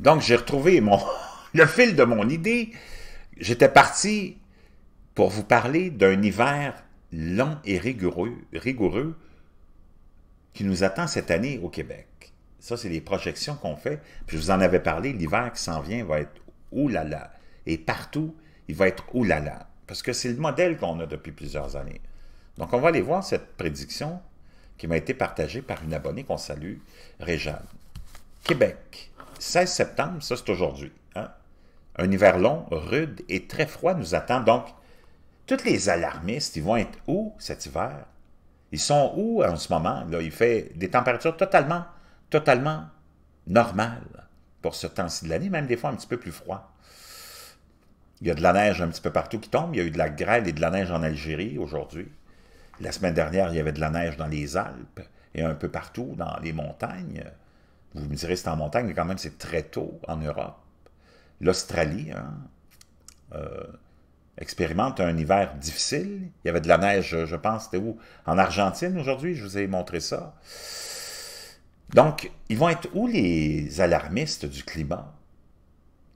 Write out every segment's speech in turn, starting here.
Donc, j'ai retrouvé mon, le fil de mon idée. J'étais parti pour vous parler d'un hiver long et rigoureux, rigoureux qui nous attend cette année au Québec. Ça, c'est les projections qu'on fait. Puis je vous en avais parlé, l'hiver qui s'en vient va être oulala. Et partout, il va être oulala. Parce que c'est le modèle qu'on a depuis plusieurs années. Donc, on va aller voir cette prédiction qui m'a été partagée par une abonnée qu'on salue, Réjeanne. Québec, 16 septembre, ça c'est aujourd'hui. Hein. Un hiver long, rude et très froid nous attend. Donc, tous les alarmistes, ils vont être où cet hiver? Ils sont où en ce moment? Là, il fait des températures totalement, totalement normales pour ce temps-ci de l'année, même des fois un petit peu plus froid. Il y a de la neige un petit peu partout qui tombe. Il y a eu de la grêle et de la neige en Algérie aujourd'hui. La semaine dernière, il y avait de la neige dans les Alpes et un peu partout dans les montagnes. Vous me direz, c'est en montagne, mais quand même, c'est très tôt en Europe. L'Australie hein, euh, expérimente un hiver difficile. Il y avait de la neige, je pense, c'était où? En Argentine aujourd'hui, je vous ai montré ça. Donc, ils vont être où les alarmistes du climat?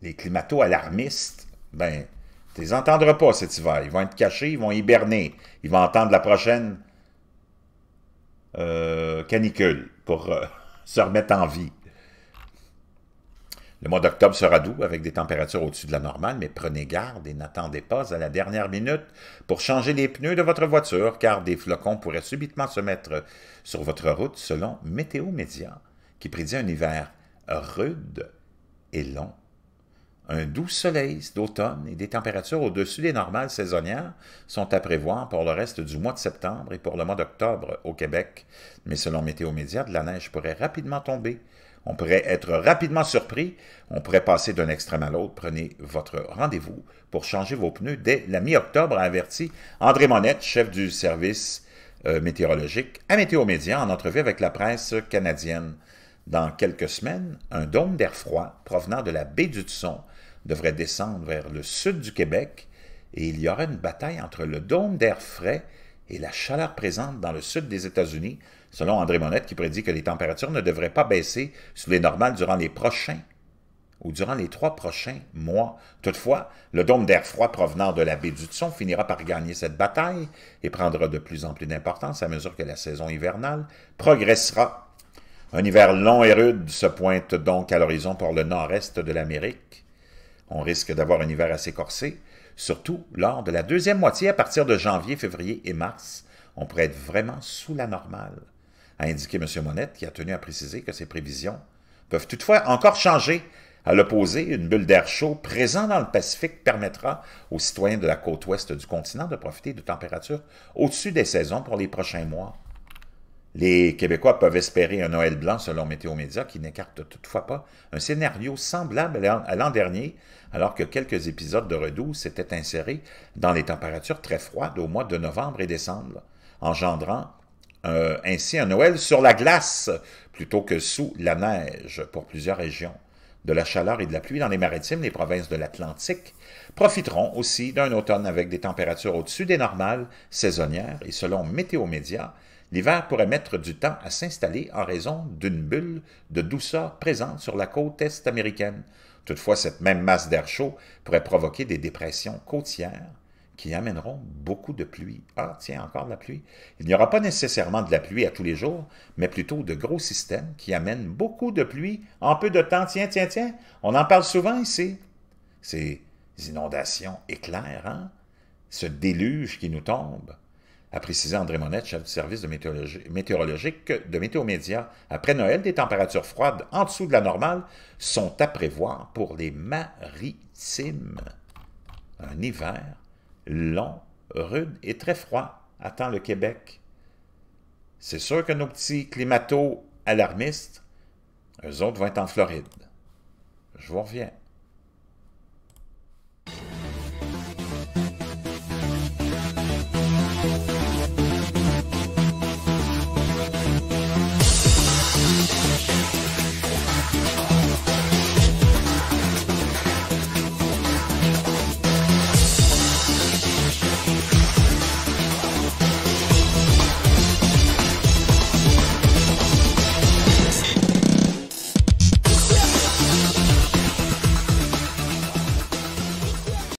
Les climato-alarmistes, ben, tu les entendras pas cet hiver. Ils vont être cachés, ils vont hiberner. Ils vont entendre la prochaine euh, canicule pour... Euh, se remettent en vie. Le mois d'octobre sera doux avec des températures au-dessus de la normale, mais prenez garde et n'attendez pas à la dernière minute pour changer les pneus de votre voiture, car des flocons pourraient subitement se mettre sur votre route selon Météo Média, qui prédit un hiver rude et long un doux soleil d'automne et des températures au-dessus des normales saisonnières sont à prévoir pour le reste du mois de septembre et pour le mois d'octobre au Québec. Mais selon Météo Média, de la neige pourrait rapidement tomber. On pourrait être rapidement surpris. On pourrait passer d'un extrême à l'autre. Prenez votre rendez-vous pour changer vos pneus dès la mi-octobre, a averti André Monette, chef du service euh, météorologique à Météo Média, en entrevue avec la presse canadienne. Dans quelques semaines, un dôme d'air froid provenant de la baie du d'Hudson devrait descendre vers le sud du Québec et il y aura une bataille entre le dôme d'air frais et la chaleur présente dans le sud des États-Unis, selon André Monette qui prédit que les températures ne devraient pas baisser sous les normales durant les prochains ou durant les trois prochains mois. Toutefois, le dôme d'air froid provenant de la baie d'Hudson finira par gagner cette bataille et prendra de plus en plus d'importance à mesure que la saison hivernale progressera. Un hiver long et rude se pointe donc à l'horizon pour le nord-est de l'Amérique. On risque d'avoir un hiver assez corsé, surtout lors de la deuxième moitié à partir de janvier, février et mars. On pourrait être vraiment sous la normale, a indiqué M. Monette, qui a tenu à préciser que ces prévisions peuvent toutefois encore changer. À l'opposé, une bulle d'air chaud présente dans le Pacifique permettra aux citoyens de la côte ouest du continent de profiter de températures au-dessus des saisons pour les prochains mois. Les Québécois peuvent espérer un Noël blanc selon Météo Média, qui n'écarte toutefois pas un scénario semblable à l'an dernier, alors que quelques épisodes de redoux s'étaient insérés dans les températures très froides au mois de novembre et décembre, engendrant euh, ainsi un Noël sur la glace plutôt que sous la neige pour plusieurs régions. De la chaleur et de la pluie dans les maritimes, les provinces de l'Atlantique profiteront aussi d'un automne avec des températures au-dessus des normales saisonnières et selon Météo Média, L'hiver pourrait mettre du temps à s'installer en raison d'une bulle de douceur présente sur la côte est américaine. Toutefois, cette même masse d'air chaud pourrait provoquer des dépressions côtières qui amèneront beaucoup de pluie. Ah, tiens, encore de la pluie. Il n'y aura pas nécessairement de la pluie à tous les jours, mais plutôt de gros systèmes qui amènent beaucoup de pluie en peu de temps. Tiens, tiens, tiens, on en parle souvent ici. Ces inondations éclairent, hein? Ce déluge qui nous tombe a précisé André Monette, chef du service de météorologique de météo Média, Après Noël, des températures froides en dessous de la normale sont à prévoir pour les maritimes. Un hiver long, rude et très froid attend le Québec. C'est sûr que nos petits climato-alarmistes, eux autres vont être en Floride. Je vous reviens.